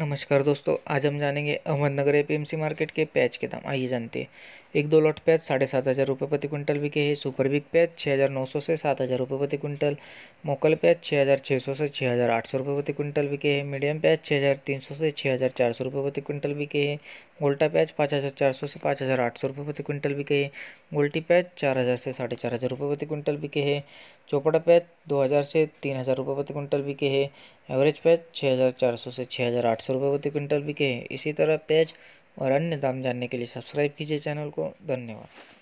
नमस्कार दोस्तों आज हम जानेंगे अहमदनगर एपीएमसी मार्केट के पैच के दाम आइए जानते हैं एक दो लॉट पैच साढ़े सात हज़ार रुपये प्रति क्विंटल बिके हैं सुपर बिग पैच छः हज़ार नौ सौ से सात हज़ार रुपये प्रति क्विंटल मोकल पैच छः हज़ार छः सौ से छः हज़ार आठ सौ रुपये प्रति क्विंटल बिके हैं मीडियम पैच छः हज़ार तीन सौ से छः हज़ार चार सौ रुपये प्रति क्विंटल बिके हैं गोल्टा प्याज पाँच हज़ार चार सौ से पाँच हज़ार आठ सौ रुपये प्रति क्विंटल बिके है गोल्टी प्याज चार हज़ार से साढ़े चार हज़ार रुपये प्रति क्विंटल बिके है चौपड़ा प्याज दो हज़ार से तीन हज़ार रुपये प्रति क्विंटल बिके है एवरेज प्याज छः हज़ार चार सौ से छः हज़ार आठ सौ रुपये प्रति क्विंटल बिके है इसी तरह प्याज और अन्य दाम जानने के लिए सब्सक्राइब कीजिए चैनल को धन्यवाद